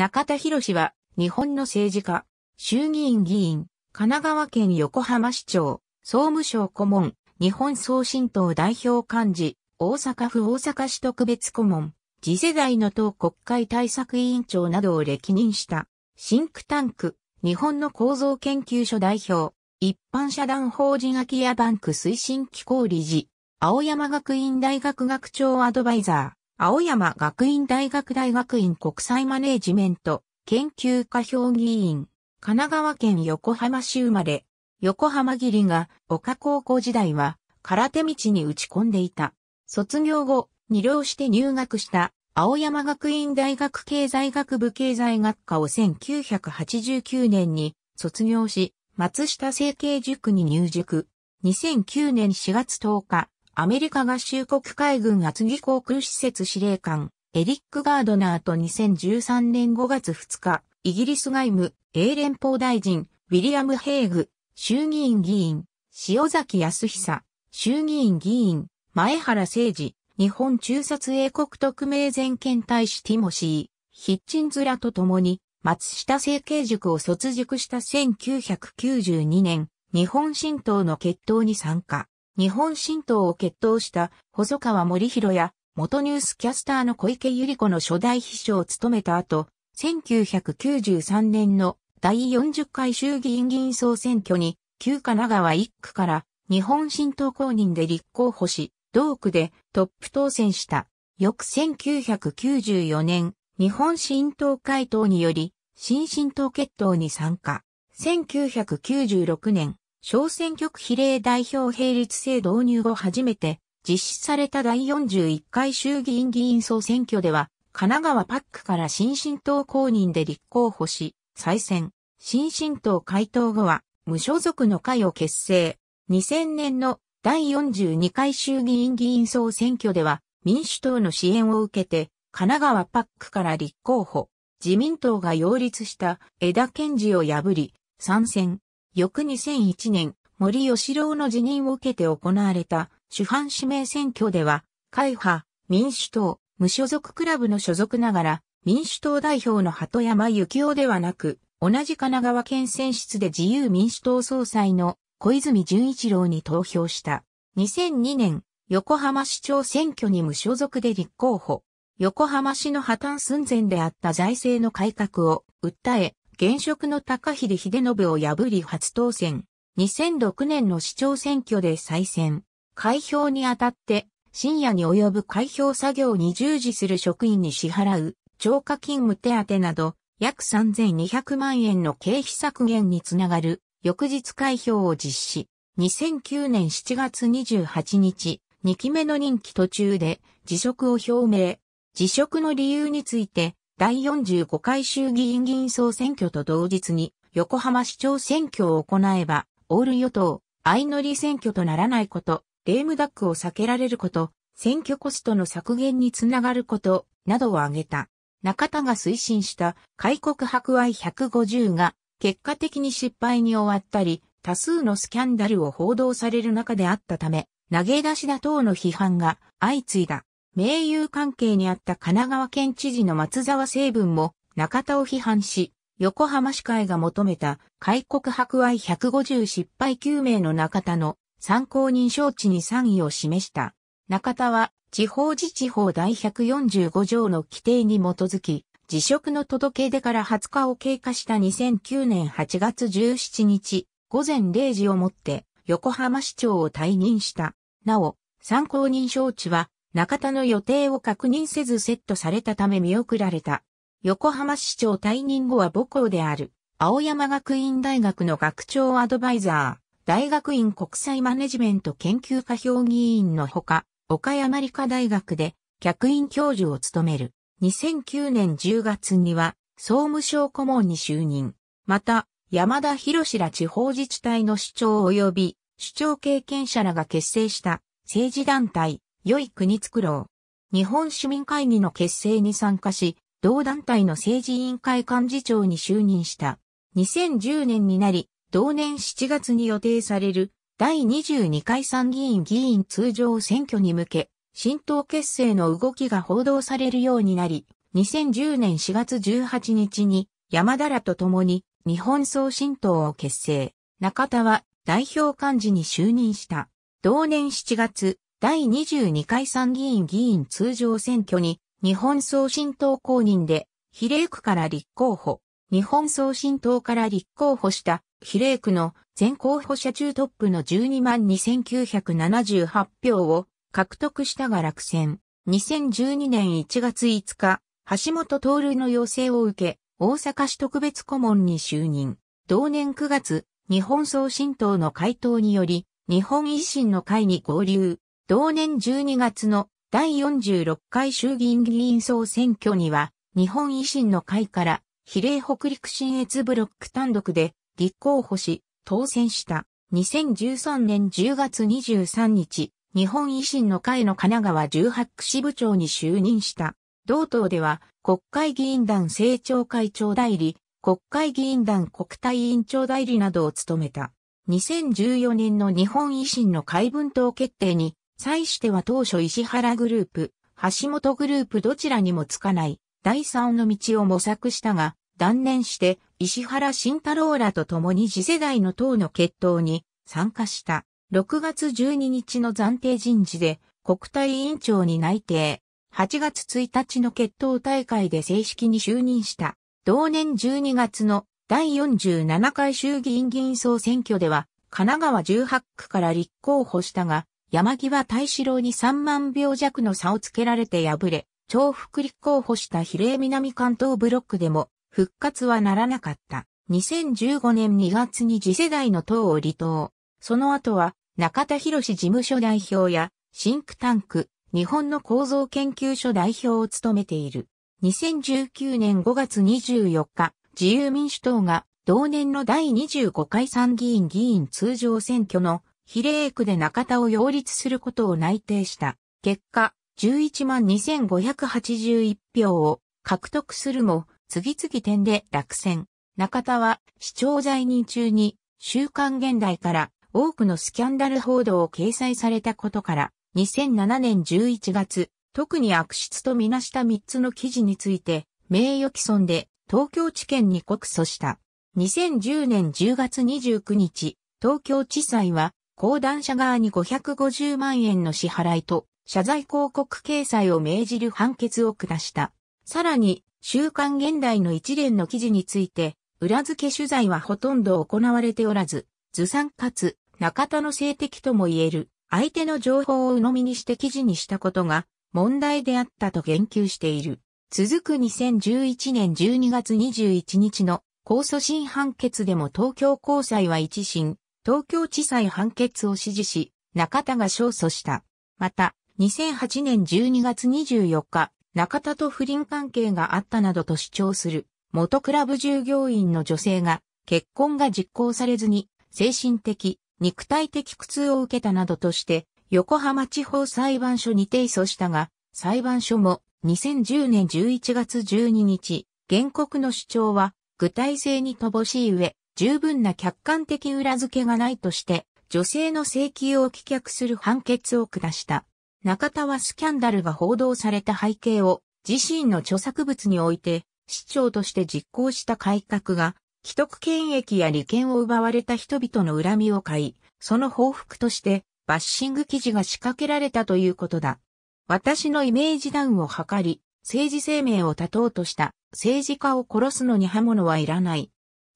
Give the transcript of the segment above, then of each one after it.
中田博は、日本の政治家、衆議院議員、神奈川県横浜市長、総務省顧問、日本総新党代表幹事、大阪府大阪市特別顧問、次世代の党国会対策委員長などを歴任した、シンクタンク、日本の構造研究所代表、一般社団法人空き家バンク推進機構理事、青山学院大学学長アドバイザー、青山学院大学大学院国際マネージメント研究科評議員、神奈川県横浜市生まれ、横浜義理が岡高校時代は空手道に打ち込んでいた。卒業後、二両して入学した青山学院大学経済学部経済学科を1989年に卒業し、松下政経塾に入塾。2009年4月10日、アメリカ合衆国海軍厚木航空施設司令官、エリック・ガードナーと2013年5月2日、イギリス外務、英連邦大臣、ウィリアム・ヘイグ、衆議院議員、塩崎康久、衆議院議員、前原誠二、日本中殺英国特命全権大使ティモシー、ヒッチンズラと共に、松下政経塾を卒塾した1992年、日本新党の決闘に参加。日本新党を決闘した細川森弘や元ニュースキャスターの小池百合子の初代秘書を務めた後、1993年の第40回衆議院議員総選挙に、旧神奈川1区から日本新党公認で立候補し、同区でトップ当選した。翌1994年、日本新党会党により、新新党決闘に参加。1996年、小選挙区比例代表並立制導入後初めて実施された第41回衆議院議員総選挙では、神奈川パックから新進党公認で立候補し、再選。新進党回答後は、無所属の会を結成。2000年の第42回衆議院議員総選挙では、民主党の支援を受けて、神奈川パックから立候補。自民党が擁立した枝健治を破り、参戦。翌2001年、森吉郎の辞任を受けて行われた主犯指名選挙では、会派、民主党、無所属クラブの所属ながら、民主党代表の鳩山幸雄ではなく、同じ神奈川県選出で自由民主党総裁の小泉純一郎に投票した。2002年、横浜市長選挙に無所属で立候補。横浜市の破綻寸前であった財政の改革を訴え、現職の高秀秀信を破り初当選。2006年の市長選挙で再選。開票にあたって、深夜に及ぶ開票作業に従事する職員に支払う、超過勤務手当など、約3200万円の経費削減につながる、翌日開票を実施。2009年7月28日、2期目の任期途中で辞職を表明。辞職の理由について、第45回衆議院議員総選挙と同日に横浜市長選挙を行えば、オール与党、相乗り選挙とならないこと、レームダックを避けられること、選挙コストの削減につながること、などを挙げた。中田が推進した開国博愛150が結果的に失敗に終わったり、多数のスキャンダルを報道される中であったため、投げ出しだ等の批判が相次いだ。盟友関係にあった神奈川県知事の松沢成文も中田を批判し、横浜市会が求めた開国博愛150失敗9名の中田の参考人招致に賛意を示した。中田は地方自治法第145条の規定に基づき、辞職の届け出から20日を経過した2009年8月17日午前0時をもって横浜市長を退任した。なお、参考人招致は中田の予定を確認せずセットされたため見送られた。横浜市長退任後は母校である、青山学院大学の学長アドバイザー、大学院国際マネジメント研究科評議員のほか、岡山理科大学で客員教授を務める。2009年10月には、総務省顧問に就任。また、山田博士ら地方自治体の市長及び、市長経験者らが結成した政治団体、良い国作ろう。日本市民会議の結成に参加し、同団体の政治委員会幹事長に就任した。2010年になり、同年7月に予定される第22回参議院議員通常選挙に向け、新党結成の動きが報道されるようになり、2010年4月18日に山田らと共に日本総新党を結成。中田は代表幹事に就任した。同年7月、第22回参議院議員通常選挙に日本総新党公認で比例区から立候補、日本総新党から立候補した比例区の全候補者中トップの122,978票を獲得したが落選。2012年1月5日、橋本徹の要請を受け、大阪市特別顧問に就任。同年9月、日本総新党の回答により、日本維新の会に合流。同年12月の第46回衆議院議員総選挙には、日本維新の会から比例北陸新越ブロック単独で立候補し、当選した。2013年10月23日、日本維新の会の神奈川18区支部長に就任した。同党では、国会議員団政調会長代理、国会議員団国対委員長代理などを務めた。2014年の日本維新の会分党決定に際しては当初石原グループ、橋本グループどちらにもつかない、第三の道を模索したが、断念して石原慎太郎らと共に次世代の党の決闘に参加した。6月12日の暫定人事で国対委員長に内定。8月1日の決闘大会で正式に就任した。同年12月の第47回衆議院議員総選挙では神奈川18区から立候補したが、山際大志郎に3万票弱の差をつけられて敗れ、重複立候補した比例南関東ブロックでも復活はならなかった。2015年2月に次世代の党を離党。その後は中田博事務所代表やシンクタンク日本の構造研究所代表を務めている。2019年5月24日、自由民主党が同年の第25回参議院議員通常選挙の比例区で中田を擁立することを内定した。結果、11万2581票を獲得するも、次々点で落選。中田は市長在任中に週刊現代から多くのスキャンダル報道を掲載されたことから、2007年11月、特に悪質とみなした3つの記事について、名誉毀損で東京地検に告訴した。2010年10月29日、東京地裁は講談社側に550万円の支払いと謝罪広告掲載を命じる判決を下した。さらに、週刊現代の一連の記事について、裏付け取材はほとんど行われておらず、ずさんかつ中田の性的とも言える、相手の情報を鵜呑みにして記事にしたことが問題であったと言及している。続く2011年12月21日の控訴審判決でも東京高裁は一審、東京地裁判決を支持し、中田が勝訴した。また、2008年12月24日、中田と不倫関係があったなどと主張する、元クラブ従業員の女性が、結婚が実行されずに、精神的、肉体的苦痛を受けたなどとして、横浜地方裁判所に提訴したが、裁判所も2010年11月12日、原告の主張は具体性に乏しい上、十分な客観的裏付けがないとして、女性の請求を棄却する判決を下した。中田はスキャンダルが報道された背景を自身の著作物において市長として実行した改革が既得権益や利権を奪われた人々の恨みを買い、その報復としてバッシング記事が仕掛けられたということだ。私のイメージダウンを図り、政治生命を絶とうとした政治家を殺すのに刃物はいらない。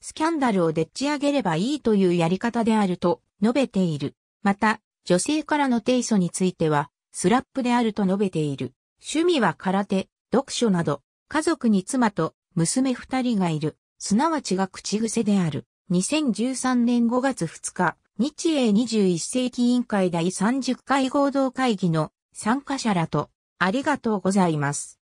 スキャンダルをでっち上げればいいというやり方であると述べている。また、女性からの提訴については、スラップであると述べている。趣味は空手、読書など、家族に妻と娘二人がいる。すなわちが口癖である。2013年5月2日、日英21世紀委員会第30回合同会議の参加者らと、ありがとうございます。